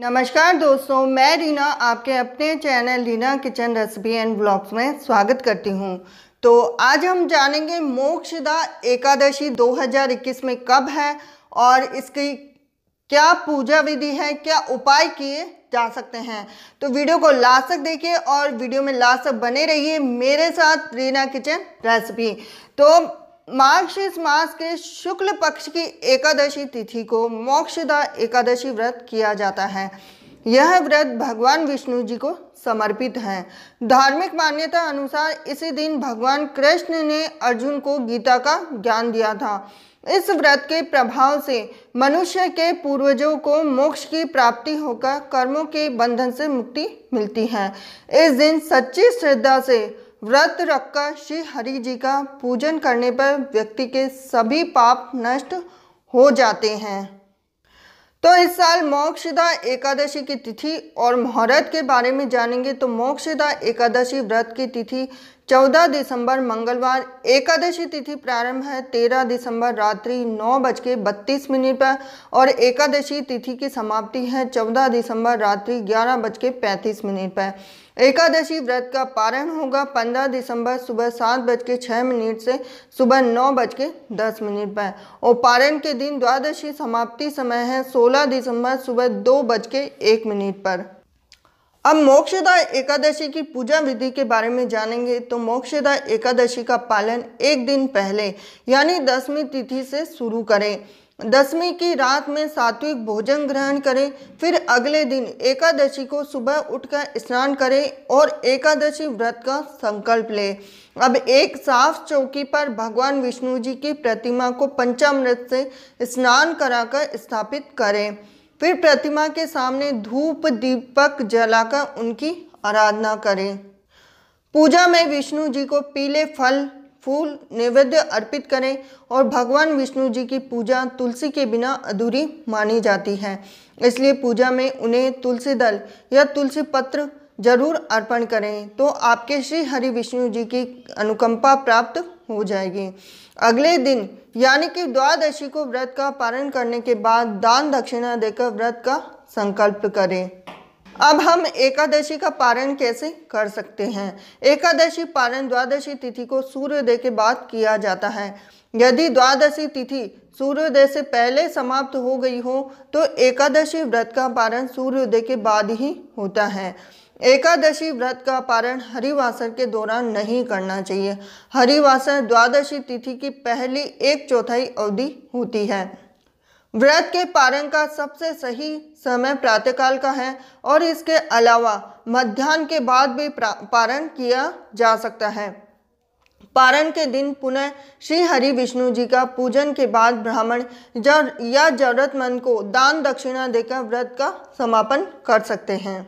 नमस्कार दोस्तों मैं रीना आपके अपने channel Reena kitchen recipe and blogs में स्वागत करती हूं तो आज हम जानेंगे मोक्षदा एकादशी 2021 में कब है और इसकी क्या पूजा विधि है क्या उपाय किए जा सकते हैं तो वीडियो को लास्ट तक देखिए और वीडियो में लास्ट तक बने रहिए मेरे साथ रीना किचन रेसिपी तो मार्गशीर्ष मास के शुक्ल पक्ष की एकादशी तिथि को मोक्षदा एकादशी व्रत किया जाता है यह व्रत भगवान विष्णु जी को समर्पित है धार्मिक मान्यता अनुसार इसी दिन भगवान कृष्ण ने अर्जुन को गीता का ज्ञान दिया था इस व्रत के प्रभाव से मनुष्य के पूर्वजों को मोक्ष की प्राप्ति होकर कर्मों के बंधन से मुक्ति मिलती है इस दिन सच्ची श्रद्धा से व्रत रखकर श्री हरि जी का पूजन करने पर व्यक्ति के सभी पाप नष्ट हो जाते हैं तो इस साल मोक्षदा एकादशी की तिथि और मुहूर्त के बारे में जानेंगे तो मोक्षदा एकादशी व्रत की तिथि चौदह दिसंबर मंगलवार एकादशी तिथि प्रारंभ है तेरह दिसंबर रात्रि नौ बज के बत्तीस मिनट पर और एकादशी तिथि की समाप्ति है चौदह दिसंबर रात्रि ग्यारह बज के पैंतीस मिनट पर एकादशी व्रत का पारण होगा पंद्रह दिसंबर सुबह सात बज के छः मिनट से सुबह नौ बज के दस मिनट पर और पारण के दिन द्वादशी समाप्ति समय है सोलह दिसंबर सुबह दो बज के एक मिनट पर अब मोक्षदा एकादशी की पूजा विधि के बारे में जानेंगे तो मोक्षदा एकादशी का पालन एक दिन पहले यानी दसवीं तिथि से शुरू करें दसवीं की रात में सात्विक भोजन ग्रहण करें फिर अगले दिन एकादशी को सुबह उठकर स्नान करें और एकादशी व्रत का संकल्प लें अब एक साफ चौकी पर भगवान विष्णु जी की प्रतिमा को पंचामृत से स्नान कराकर स्थापित करें फिर प्रतिमा के सामने धूप दीपक जलाकर उनकी आराधना करें पूजा में विष्णु जी को पीले फल फूल नैवेद्य अर्पित करें और भगवान विष्णु जी की पूजा तुलसी के बिना अधूरी मानी जाती है इसलिए पूजा में उन्हें तुलसी दल या तुलसी पत्र जरूर अर्पण करें तो आपके श्री हरि विष्णु जी की अनुकंपा प्राप्त हो जाएगी अगले दिन यानी कि द्वादशी को व्रत का पालन करने के बाद दान दक्षिणा देकर व्रत का संकल्प करें अब हम एकादशी का पारण कैसे कर सकते हैं एकादशी पारण द्वादशी तिथि को सूर्योदय के बाद किया जाता है यदि द्वादशी तिथि सूर्योदय से पहले समाप्त हो गई हो तो एकादशी व्रत का पारण सूर्योदय के बाद ही होता है एकादशी व्रत का पारण हरिवासर के दौरान नहीं करना चाहिए हरिवासर द्वादशी तिथि की पहली एक चौथाई अवधि होती है व्रत के पारण का सबसे सही समय प्रातःकाल का है और इसके अलावा मध्यान्ह के बाद भी पारण किया जा सकता है पारण के दिन पुनः श्री हरि विष्णु जी का पूजन के बाद ब्राह्मण या जरूरतमंद को दान दक्षिणा देकर व्रत का समापन कर सकते हैं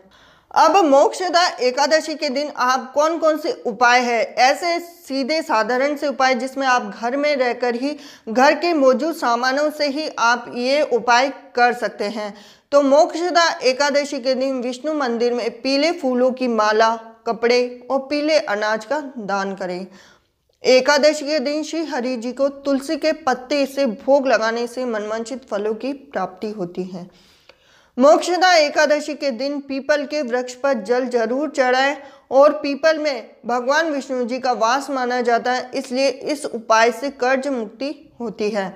अब मोक्षदा एकादशी के दिन आप कौन कौन से उपाय है ऐसे सीधे साधारण से उपाय जिसमें आप घर में रहकर ही घर के मौजूद सामानों से ही आप ये उपाय कर सकते हैं तो मोक्षदा एकादशी के दिन विष्णु मंदिर में पीले फूलों की माला कपड़े और पीले अनाज का दान करें एकादशी के दिन श्री हरि जी को तुलसी के पत्ते से भोग लगाने से मनवांचित फलों की प्राप्ति होती है मोक्षदा एकादशी के दिन पीपल के वृक्ष पर जल जरूर चढ़ाएं और पीपल में भगवान विष्णु जी का वास माना जाता है इसलिए इस उपाय से कर्ज मुक्ति होती है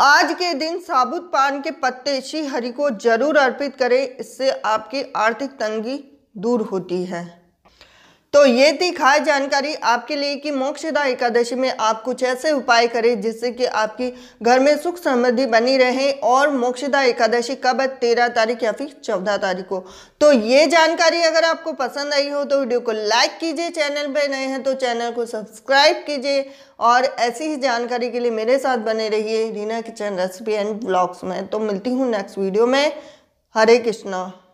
आज के दिन साबुत पान के पत्ते श्री हरि को जरूर अर्पित करें इससे आपकी आर्थिक तंगी दूर होती है तो ये थी खास जानकारी आपके लिए कि मोक्षदा एकादशी में आप कुछ ऐसे उपाय करें जिससे कि आपकी घर में सुख समृद्धि बनी रहे और मोक्षदा एकादशी कब है तेरह तारीख या फिर चौदह तारीख को तो ये जानकारी अगर आपको पसंद आई हो तो वीडियो को लाइक कीजिए चैनल पर नए हैं तो चैनल को सब्सक्राइब कीजिए और ऐसी ही जानकारी के लिए मेरे साथ बने रहिए Reena kitchen recipe and blogs में तो मिलती हूँ नेक्स्ट वीडियो में हरे कृष्णा